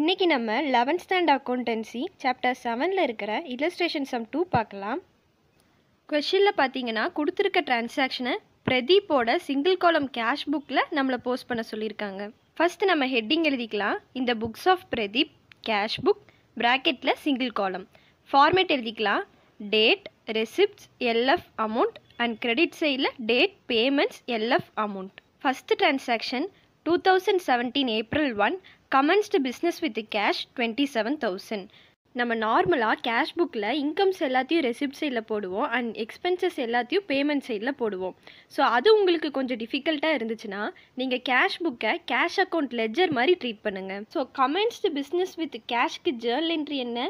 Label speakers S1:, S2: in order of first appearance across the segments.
S1: இன்றைக்கி நம்ம eleventh stand accountancy chapter செவனில் இருக்கிற இல்லஸ்ட்ரேஷன் சம் டூ பார்க்கலாம் கொஷினில் பார்த்தீங்கன்னா கொடுத்துருக்க டிரான்சாக்ஷனை பிரதீப்போட சிங்கிள் காலம் கேஷ் புக்கில் நம்மளை போஸ்ட் பண்ண சொல்லியிருக்காங்க ஃபஸ்ட்டு நம்ம ஹெட்டிங் எழுதிக்கலாம் இந்த books of Pradeep cash book ப்ராக்கெட்டில் சிங்கிள் காலம் ஃபார்மேட் எழுதிக்கலாம் date receipts LF amount and credit சைடில் date payments LF amount first transaction two thousand seventeen April one commenced business with cash twenty seven thousand நம்ம நார்மலாக cash புக்கில் incomes எல்லாத்தையும் receipt சைடில் போடுவோம் and expenses எல்லாத்தையும் payment சைடில் போடுவோம் ஸோ அது உங்களுக்கு கொஞ்சம் டிஃபிகல்ட்டாக இருந்துச்சுன்னா நீங்கள் கேஷ் புக்கை கேஷ் அக்கௌண்ட் லெஜர் மாதிரி ட்ரீட் பண்ணுங்கள் ஸோ கமெண்ட்ஸ் பிஸ்னஸ் வித் கேஷ்க்கு ஜேர்னல் என்ட்ரி என்ன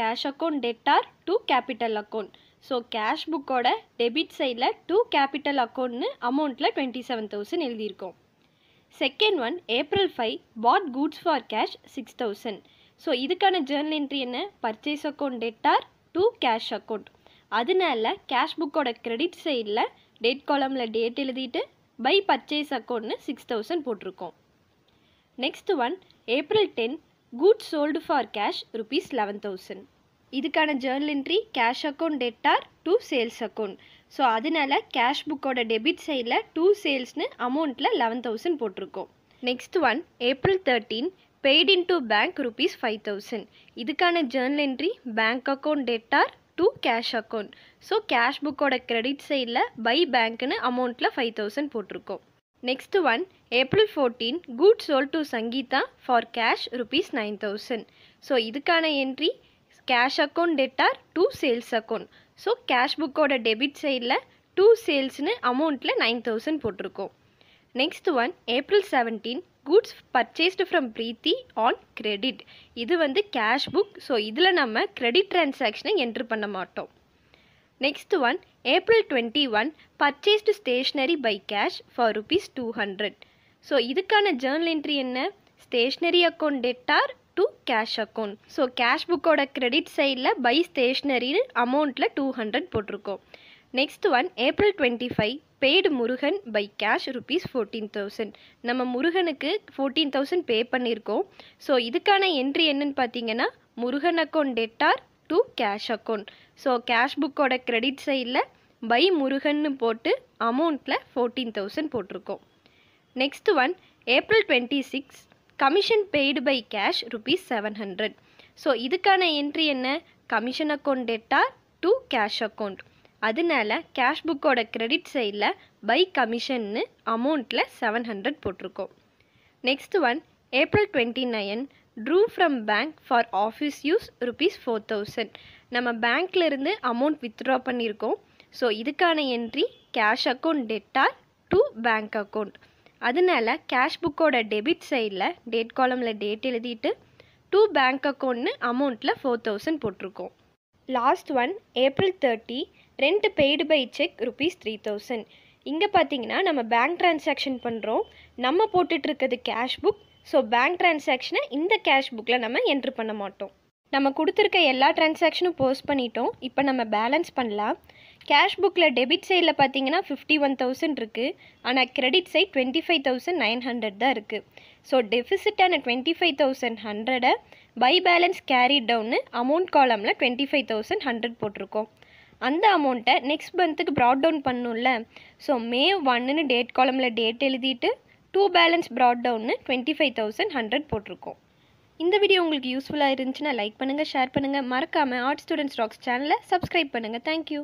S1: cash account debtor to capital account so cash புக்கோட டெபிட் சைடில் டூ கேபிட்டல் அக்கௌண்ட்னு அமௌண்ட்டில் டுவெண்ட்டி செவன் தௌசண்ட் எழுதியிருக்கோம் second one April five bought goods for cash six thousand so இதுக்கான journal entry என்ன purchase account debtor to cash account அதனால cash புக்கோட credit சைடில் டேட் காலமில் டேட் எழுதிட்டு பை பர்ச்சேஸ் அக்கௌண்ட்னு சிக்ஸ் தௌசண்ட் போட்டிருக்கோம் next one April ten good sold for cash rupees eleven thousand இதுக்கான journal entry cash account debtor to sales account so அதனால cash புக்கோட debit சைடில் டூ சேல்ஸ்னு அமௌண்ட்டில் லெவன் தௌசண்ட் போட்டிருக்கோம் next one April thirteen paid in to bank rupees five thousand இதுக்கான journal entry bank account debtor to cash account so cash புக்கோட credit சைடில் by பேங்க்னு அமௌண்ட்டில் ஃபைவ் தௌசண்ட் போட்டிருக்கோம் next one April fourteen good sold to Sangeetha for cash rupees nine thousand so இதுக்கான entry cash account debtor to sales account so cash புக்கோட debit சைடில் to சேல்ஸ்னு அமௌண்ட்டில் நைன் தௌசண்ட் போட்டிருக்கோம் next one April seventeen goods purchased from Preethi on credit இது வந்து cash book so இதில் நம்ம கிரெடிட் டிரான்சாக்ஷனை என்ட்ரு பண்ண மாட்டோம் next one April twenty one purchased stationery by cash for rupees two hundred so இதுக்கான ஜேர்னல் என்ட்ரி என்ன stationery account debtor to cash account so cash புக்கோட credit சைடில் பை ஸ்டேஷ்னரின்னு அமௌண்ட்டில் டூ ஹண்ட்ரட் போட்டிருக்கோம் next one April twenty five paid Murugan by cash rupees fourteen thousand நம்ம முருகனுக்கு fourteen thousand pay பண்ணியிருக்கோம் ஸோ இதுக்கான என்ட்ரி என்னன்னு பார்த்தீங்கன்னா Murugan account debtor to cash account so cash புக்கோட கிரெடிட் சைடில் பை முருகன்னு போட்டு அமௌண்ட்டில் ஃபோர்டீன் தௌசண்ட் போட்டிருக்கோம் next one April twenty six commission paid by cash rupees seven hundred so இதுக்கான என்ட்ரி என்ன commission account debtor to cash account அதனால cash புக்கோட கிரெடிட் சைடில் பை கமிஷன்னு அமௌண்ட்டில் செவன் ஹண்ட்ரட் போட்டிருக்கோம் next one April twenty nine drew from bank for office use rupees four thousand நம்ம பேங்க்லேருந்து அமௌண்ட் வித்ட்ரா பண்ணியிருக்கோம் ஸோ இதுக்கான entry cash account debtor to bank account அதனால கேஷ் புக்கோட டெபிட் சைடில் டேட் காலமில் டேட் எழுதிட்டு டூ பேங்க் அக்கௌண்ட்னு அமௌண்ட்டில் ஃபோர் தௌசண்ட் போட்டிருக்கோம் லாஸ்ட் ஒன் ஏப்ரல் தேர்ட்டி ரெண்டு paid by cheque rupees three thousand இங்கே பார்த்தீங்கன்னா நம்ம பேங்க் டிரான்சாக்ஷன் பண்ணுறோம் நம்ம போட்டுட்ருக்கிறது கேஷ் புக் ஸோ பேங்க் டிரான்சாக்ஷனை இந்த கேஷ் புக்கில் நம்ம என்ட்ரு பண்ண மாட்டோம் நம்ம கொடுத்துருக்க எல்லா டிரான்சாக்ஷனும் போஸ்ட் பண்ணிட்டோம் இப்போ நம்ம பேலன்ஸ் பண்ணலாம் கேஷ் புக்கில் டெபிட் சைடில் பார்த்தீங்கன்னா ஃபிஃப்டி ஒன் தௌசண்ட் இருக்குது ஆனால் credit side twenty five thousand nine hundred தான் இருக்குது ஸோ டெஃபிசிட்டான டுவெண்ட்டி ஃபைவ் தௌசண்ட் ஹண்ட்ரடை பை பேலன்ஸ் கேரி டவுன்னு அமௌண்ட் காலமில் டுவெண்ட்டி ஃபைவ் தௌசண்ட் ஹண்ட்ரட் போட்டிருக்கோம் அந்த அமௌண்ட்டை நெக்ஸ்ட் மந்த்துக்கு ப்ராட் டவுன் பண்ணும்ல ஸோ மே ஒன்னுன்னு டேட் காலமில் டேட் எழுதிட்டு டூ பேலன்ஸ் ப்ராட் டவுன்னு டுவெண்ட்டி ஃபைவ் தௌசண்ட் ஹண்ட்ரட் போட்டிருக்கோம் இந்த வீடியோ உங்களுக்கு யூஸ்ஃபுல்லாக இருந்துச்சுன்னா லைக் பண்ணுங்கள் ஷேர் பண்ணுங்கள் மறக்காமல் ஆர்ட் ஸ்டூடெண்ட்ஸ் ராக்ஸ் சேனலை சப்ஸ்கிரைப் பண்ணுங்கள் தேங்க்யூ